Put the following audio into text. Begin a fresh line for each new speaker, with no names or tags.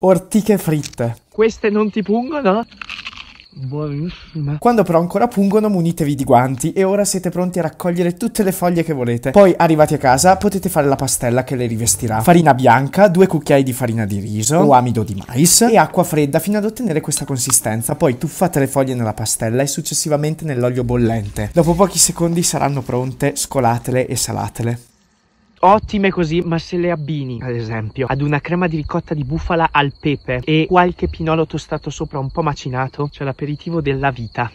Ortiche fritte. Queste non ti pungono? Buonissime. Quando però ancora pungono munitevi di guanti e ora siete pronti a raccogliere tutte le foglie che volete. Poi arrivati a casa potete fare la pastella che le rivestirà. Farina bianca, due cucchiai di farina di riso o amido di mais e acqua fredda fino ad ottenere questa consistenza. Poi tuffate le foglie nella pastella e successivamente nell'olio bollente. Dopo pochi secondi saranno pronte, scolatele e salatele
ottime così, ma se le abbini, ad esempio, ad una crema di ricotta di bufala al pepe e qualche pinolo tostato sopra un po' macinato, c'è l'aperitivo della vita.